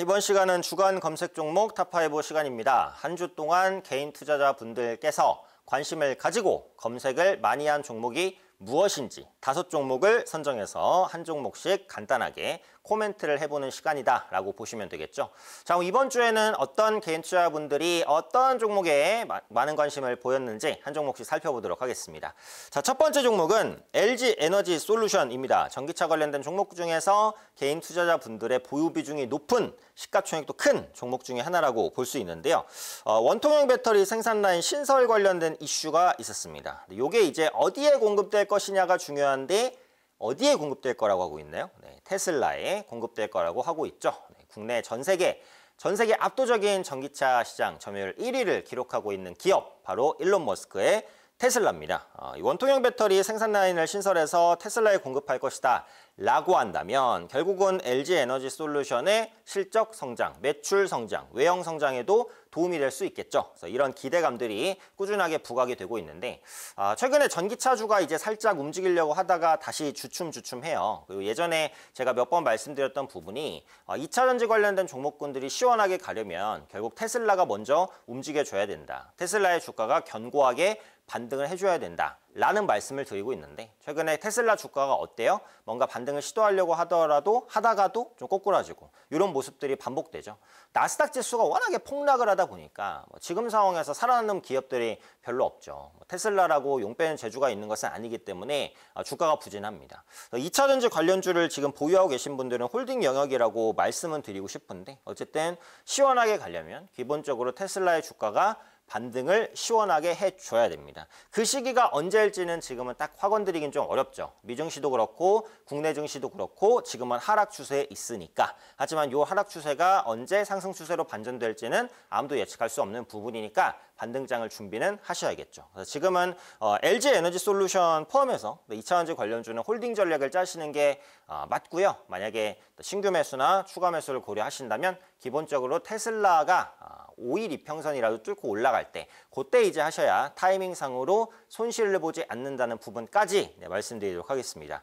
이번 시간은 주간 검색 종목 타파해보 시간입니다. 한 주 동안 개인 투자자분들께서 관심을 가지고 검색을 많이 한 종목이 무엇인지 다섯 종목을 선정해서 한 종목씩 간단하게 코멘트를 해보는 시간이다라고 보시면 되겠죠. 자, 이번 주에는 어떤 개인 투자분들이 어떤 종목에 마, 많은 관심을 보였는지 한 종목씩 살펴보도록 하겠습니다. 자, 첫 번째 종목은 LG 에너지 솔루션입니다. 전기차 관련된 종목 중에서 개인 투자자분들의 보유 비중이 높은 시가총액도 큰 종목 중에 하나라고 볼 수 있는데요. 어, 원통형 배터리 생산 라인 신설 관련된 이슈가 있었습니다. 이게 이제 어디에 공급될 것이냐가 중요한데 어디에 공급될 거라고 하고 있나요? 네, 테슬라에 공급될 거라고 하고 있죠. 네, 국내 전 세계 전 세계 압도적인 전기차 시장 점유율 1위를 기록하고 있는 기업 바로 일론 머스크의 테슬라입니다. 어, 원통형 배터리 생산 라인을 신설해서 테슬라에 공급할 것이다. 라고 한다면 결국은 LG 에너지 솔루션의 실적 성장, 매출 성장, 외형 성장에도 도움이 될 수 있겠죠. 그래서 이런 기대감들이 꾸준하게 부각이 되고 있는데 아, 최근에 전기차주가 이제 살짝 움직이려고 하다가 다시 주춤주춤해요. 그리고 예전에 제가 몇 번 말씀드렸던 부분이 아, 2차전지 관련된 종목군들이 시원하게 가려면 결국 테슬라가 먼저 움직여줘야 된다. 테슬라의 주가가 견고하게 반등을 해줘야 된다. 라는 말씀을 드리고 있는데 최근에 테슬라 주가가 어때요? 뭔가 반등을 시도하려고 하더라도 하다가도 좀 꼬꾸라지고 이런 모습들이 반복되죠. 나스닥 지수가 워낙에 폭락을 하다 보니까 뭐 지금 상황에서 살아남는 기업들이 별로 없죠. 뭐 테슬라라고 용빼는 재주가 있는 것은 아니기 때문에 아, 주가가 부진합니다. 2차전지 관련주를 지금 보유하고 계신 분들은 홀딩 영역이라고 말씀은 드리고 싶은데 어쨌든 시원하게 가려면 기본적으로 테슬라의 주가가 반등을 시원하게 해줘야 됩니다. 그 시기가 언제일지는 지금은 딱 확언드리긴 좀 어렵죠. 미증시도 그렇고 국내 증시도 그렇고 지금은 하락 추세에 있으니까 하지만 이 하락 추세가 언제 상승 추세로 반전될지는 아무도 예측할 수 없는 부분이니까 반등장을 준비는 하셔야겠죠. 지금은 어, LG 에너지 솔루션 포함해서 2차원지 관련주는 홀딩 전략을 짜시는 게 어, 맞고요. 만약에 신규 매수나 추가 매수를 고려하신다면 기본적으로 테슬라가 어, 5일 이평선이라도 뚫고 올라갈 때 그때 이제 하셔야 타이밍상으로 손실을 보지 않는다는 부분까지 네, 말씀드리도록 하겠습니다.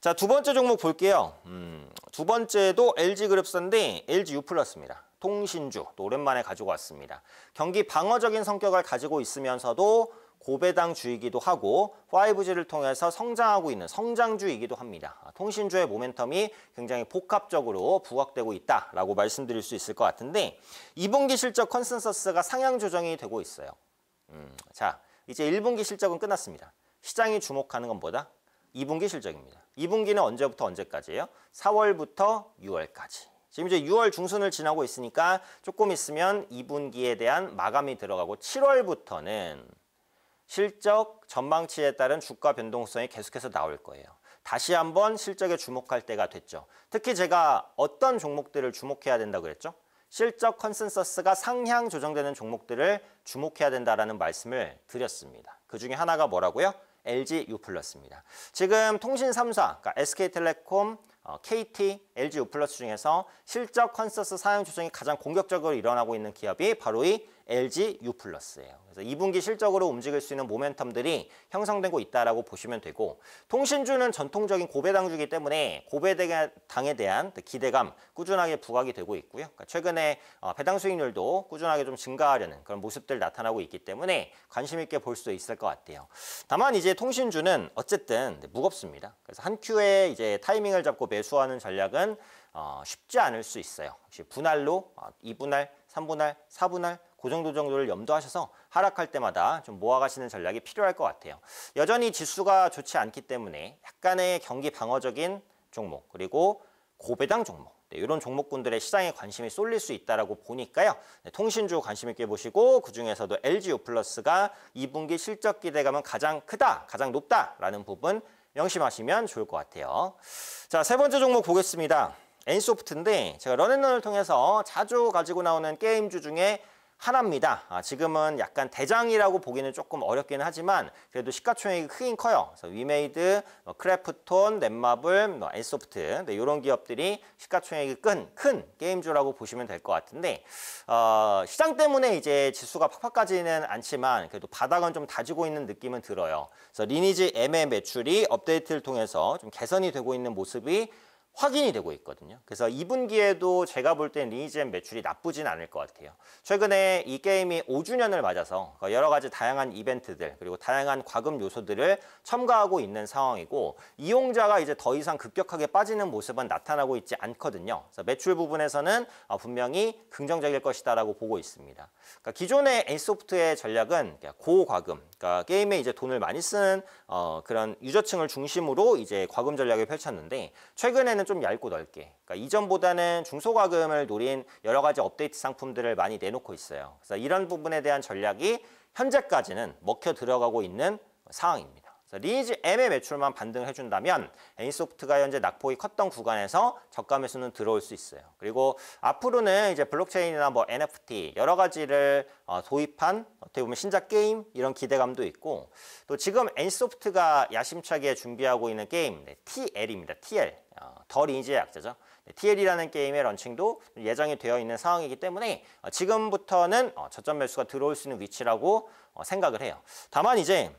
자, 두 번째 종목 볼게요. 음, 두 번째도 LG그룹사인데 LG 유플러스입니다 통신주 또 오랜만에 가지고 왔습니다. 경기 방어적인 성격을 가지고 있으면서도 고배당주이기도 하고 5G를 통해서 성장하고 있는 성장주이기도 합니다. 아, 통신주의 모멘텀이 굉장히 복합적으로 부각되고 있다라고 말씀드릴 수 있을 것 같은데 2분기 실적 컨센서스가 상향 조정이 되고 있어요. 음, 자, 이제 1분기 실적은 끝났습니다. 시장이 주목하는 건 뭐다? 2분기 실적입니다. 2분기는 언제부터 언제까지예요? 4월부터 6월까지. 지금 이제 6월 중순을 지나고 있으니까 조금 있으면 2분기에 대한 마감이 들어가고 7월부터는 실적 전망치에 따른 주가 변동성이 계속해서 나올 거예요. 다시 한번 실적에 주목할 때가 됐죠. 특히 제가 어떤 종목들을 주목해야 된다고 그랬죠? 실적 컨센서스가 상향 조정되는 종목들을 주목해야 된다라는 말씀을 드렸습니다. 그 중에 하나가 뭐라고요? LG U+입니다. 플러스 지금 통신 3사, 그러니까 SK텔레콤, KT, LG U+ 플러스 중에서 실적 컨센서스 상향 조정이 가장 공격적으로 일어나고 있는 기업이 바로 이 LG U 플러스예요. 그래서 2분기 실적으로 움직일 수 있는 모멘텀들이 형성되고 있다라고 보시면 되고 통신주는 전통적인 고배당주기 때문에 고배당에 대한 그 기대감 꾸준하게 부각이 되고 있고요. 그러니까 최근에 어, 배당 수익률도 꾸준하게 좀 증가하려는 그런 모습들 나타나고 있기 때문에 관심 있게 볼 수 있을 것 같아요. 다만 이제 통신주는 어쨌든 무겁습니다. 그래서 한 큐에 이제 타이밍을 잡고 매수하는 전략은 어, 쉽지 않을 수 있어요. 혹시 분할로 어, 2분할 3분할, 4분할 그 정도 정도를 염두하셔서 하락할 때마다 좀 모아가시는 전략이 필요할 것 같아요. 여전히 지수가 좋지 않기 때문에 약간의 경기 방어적인 종목 그리고 고배당 종목 네, 이런 종목군들의 시장에 관심이 쏠릴 수 있다라고 보니까요. 네, 통신주 관심 있게 보시고 그중에서도 LGU 플러스가 2분기 실적 기대감은 가장 크다, 가장 높다라는 부분 명심하시면 좋을 것 같아요. 자, 세 번째 종목 보겠습니다. 엔소프트인데 제가 런앤런을 통해서 자주 가지고 나오는 게임주 중에 하나입니다. 아, 지금은 약간 대장이라고 보기는 조금 어렵기는 하지만 그래도 시가총액이 크긴 커요. 그래서 위메이드, 뭐 크래프톤, 넷마블, 뭐 엔소프트 네, 이런 기업들이 시가총액이 큰, 큰 게임주라고 보시면 될 것 같은데 어, 시장 때문에 이제 지수가 팍팍까지는 않지만 그래도 바닥은 좀 다지고 있는 느낌은 들어요. 그래서 리니지 M의 매출이 업데이트를 통해서 좀 개선이 되고 있는 모습이 확인이 되고 있거든요. 그래서 2분기에도 제가 볼 땐 리니지엠 매출이 나쁘진 않을 것 같아요. 최근에 이 게임이 5주년을 맞아서 그 여러 가지 다양한 이벤트들 그리고 다양한 과금 요소들을 첨가하고 있는 상황이고 이용자가 이제 더 이상 급격하게 빠지는 모습은 나타나고 있지 않거든요. 그래서 매출 부분에서는 어, 분명히 긍정적일 것이다라고 보고 있습니다. 그러니까 기존의 에소프트의 전략은 그러니까 고과금, 그러니까 게임에 이제 돈을 많이 쓰는 어, 그런 유저층을 중심으로 이제 과금 전략을 펼쳤는데 최근에는 이번에는 좀 얇고 넓게 그러니까 이전보다는 중소과금을 노린 여러 가지 업데이트 상품들을 많이 내놓고 있어요. 그래서 이런 부분에 대한 전략이 현재까지는 먹혀 들어가고 있는 상황입니다. 리지 M의 매출만 반등을 해준다면 애니소프트가 현재 낙폭이 컸던 구간에서 저가 매수는 들어올 수 있어요. 그리고 앞으로는 이제 블록체인이나 뭐 NFT 여러 가지를 어, 도입한 어떻게 보면 신작 게임 이런 기대감도 있고 또 지금 애니소프트가 야심차게 준비하고 있는 게임 네, TL입니다. TL 어, 더리지의 약자죠. 네, TL이라는 게임의 런칭도 예정이 되어 있는 상황이기 때문에 어, 지금부터는 어, 저점 매수가 들어올 수 있는 위치라고 어, 생각을 해요. 다만 이제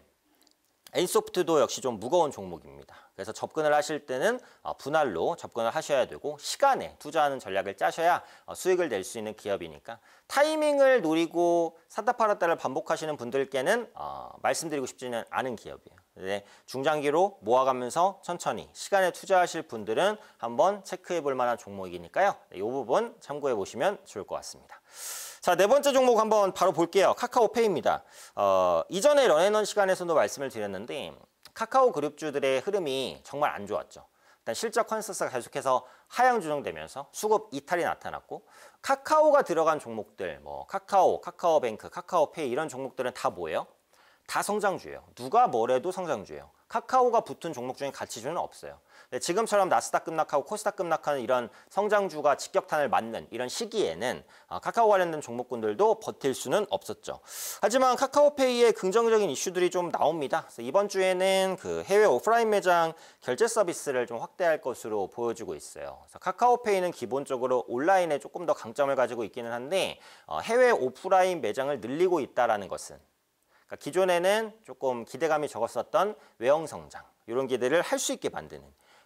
A소프트도 역시 좀 무거운 종목입니다. 그래서 접근을 하실 때는 어, 분할로 접근을 하셔야 되고 시간에 투자하는 전략을 짜셔야 어, 수익을 낼 수 있는 기업이니까 타이밍을 노리고 사다 팔았다를 반복하시는 분들께는 어, 말씀드리고 싶지는 않은 기업이에요. 네, 중장기로 모아가면서 천천히 시간에 투자하실 분들은 한번 체크해 볼 만한 종목이니까요. 네, 이 부분 참고해 보시면 좋을 것 같습니다. 자, 네 번째 종목 한번 바로 볼게요. 카카오페이입니다. 어, 이전에 런앤원 시간에서도 말씀을 드렸는데 카카오 그룹주들의 흐름이 정말 안 좋았죠. 일단 실적 컨센서스가 계속해서 하향 조정되면서 수급 이탈이 나타났고 카카오가 들어간 종목들 뭐 카카오, 카카오뱅크, 카카오페이 이런 종목들은 다 뭐예요? 다 성장주예요. 누가 뭐래도 성장주예요. 카카오가 붙은 종목 중에 가치주는 없어요. 지금처럼 나스닥 급락하고 코스닥 급락하는 이런 성장주가 직격탄을 맞는 이런 시기에는 아, 카카오 관련된 종목군들도 버틸 수는 없었죠. 하지만 카카오페이의 긍정적인 이슈들이 좀 나옵니다. 이번 주에는 그 해외 오프라인 매장 결제 서비스를 좀 확대할 것으로 보여지고 있어요. 카카오페이는 기본적으로 온라인에 조금 더 강점을 가지고 있기는 한데 어, 해외 오프라인 매장을 늘리고 있다라는 것은 그러니까 기존에는 조금 기대감이 적었었던 외형 성장 이런 기대를 할 수 있게 만드는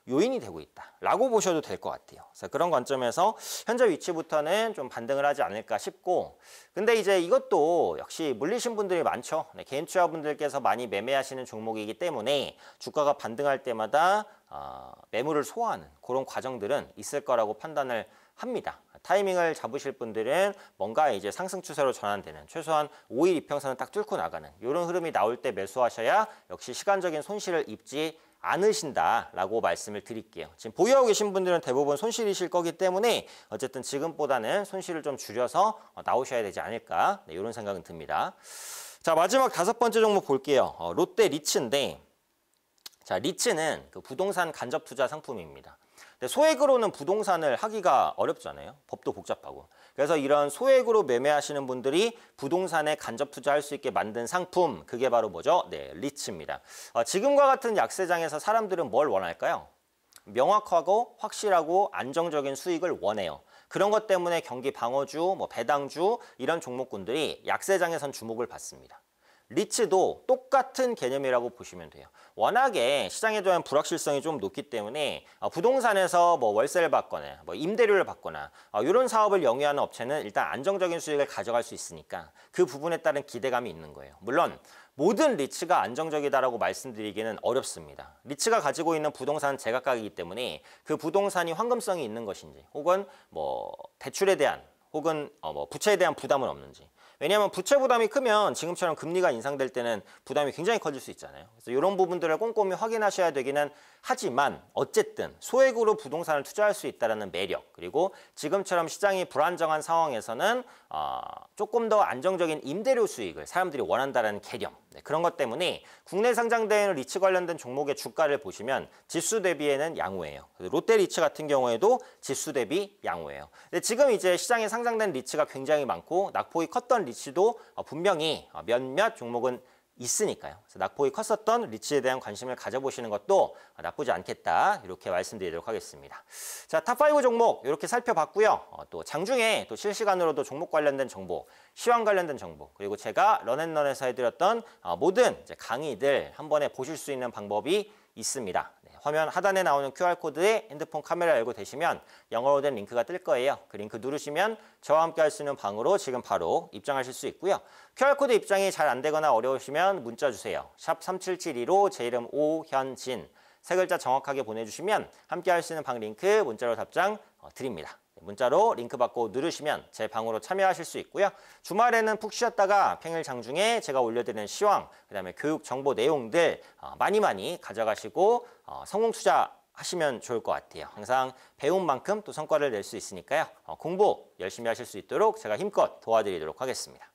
요인이 되고 있다라고 보셔도 될 것 같아요. 그래서 그런 관점에서 현재 위치부터는 좀 반등을 하지 않을까 싶고 근데 이제 이것도 역시 물리신 분들이 많죠. 네, 개인 투자분들께서 많이 매매하시는 종목이기 때문에 주가가 반등할 때마다 어, 매물을 소화하는 그런 과정들은 있을 거라고 판단을 합니다. 타이밍을 잡으실 분들은 뭔가 이제 상승 추세로 전환되는 최소한 5일 이평선을딱 뚫고 나가는 이런 흐름이 나올 때 매수하셔야 역시 시간적인 손실을 입지 않으신다라고 말씀을 드릴게요. 지금 보유하고 계신 분들은 대부분 손실이실 거기 때문에 어쨌든 지금보다는 손실을 좀 줄여서 나오셔야 되지 않을까 네, 이런 생각은 듭니다. 자 마지막 다섯 번째 종목 볼게요. 어, 롯데 리츠인데 자, 리츠는 그 부동산 간접 투자 상품입니다. 소액으로는 부동산을 하기가 어렵잖아요. 법도 복잡하고. 그래서 이런 소액으로 매매하시는 분들이 부동산에 간접 투자할 수 있게 만든 상품, 그게 바로 뭐죠? 네, 리츠입니다. 어, 지금과 같은 약세장에서 사람들은 뭘 원할까요? 명확하고 확실하고 안정적인 수익을 원해요. 그런 것 때문에 경기 방어주, 뭐 배당주 이런 종목군들이 약세장에선 주목을 받습니다. 리츠도 똑같은 개념이라고 보시면 돼요. 워낙에 시장에 대한 불확실성이 좀 높기 때문에 아, 부동산에서 뭐 월세를 받거나 뭐 임대료를 받거나 이런 아, 사업을 영위하는 업체는 일단 안정적인 수익을 가져갈 수 있으니까 그 부분에 따른 기대감이 있는 거예요. 물론 모든 리츠가 안정적이다라고 말씀드리기는 어렵습니다. 리츠가 가지고 있는 부동산 제각각이기 때문에 그 부동산이 황금성이 있는 것인지 혹은 뭐 대출에 대한 혹은 어뭐 부채에 대한 부담은 없는지 왜냐하면 부채 부담이 크면 지금처럼 금리가 인상될 때는 부담이 굉장히 커질 수 있잖아요. 그래서 이런 부분들을 꼼꼼히 확인하셔야 되기는 하지만 어쨌든 소액으로 부동산을 투자할 수 있다는 매력 그리고 지금처럼 시장이 불안정한 상황에서는 어, 조금 더 안정적인 임대료 수익을 사람들이 원한다는 개념 네, 그런 것 때문에 국내 상장된 리츠 관련된 종목의 주가를 보시면 지수 대비에는 양호해요. 롯데 리츠 같은 경우에도 지수 대비 양호해요. 근데 지금 이제 시장에 상장된 리츠가 굉장히 많고 낙폭이 컸던 리츠도 어, 분명히 어, 몇몇 종목은 있으니까요. 그래서 낙폭이 컸었던 리츠에 대한 관심을 가져보시는 것도 나쁘지 않겠다 이렇게 말씀드리도록 하겠습니다. 자, 탑5 종목 이렇게 살펴봤고요. 어, 또 장중에 또 실시간으로도 종목 관련된 정보, 시황 관련된 정보, 그리고 제가 런앤런에서 해드렸던 어, 모든 이제 강의들 한 번에 보실 수 있는 방법이 있습니다. 화면 하단에 나오는 QR코드에 핸드폰 카메라 열고 되시면 영어로 된 링크가 뜰 거예요. 그 링크 누르시면 저와 함께 할 수 있는 방으로 지금 바로 입장하실 수 있고요. QR코드 입장이 잘 안 되거나 어려우시면 문자 주세요. 샵 3772로 제 이름 오현진 세 글자 정확하게 보내주시면 함께 할 수 있는 방 링크 문자로 답장 어, 드립니다. 문자로 링크 받고 누르시면 제 방으로 참여하실 수 있고요. 주말에는 푹 쉬었다가 평일 장중에 제가 올려드리는 시황, 그다음에 교육 정보 내용들 어, 많이 많이 가져가시고 어, 성공 투자 하시면 좋을 것 같아요. 항상 배운 만큼 또 성과를 낼 수 있으니까요. 어, 공부 열심히 하실 수 있도록 제가 힘껏 도와드리도록 하겠습니다.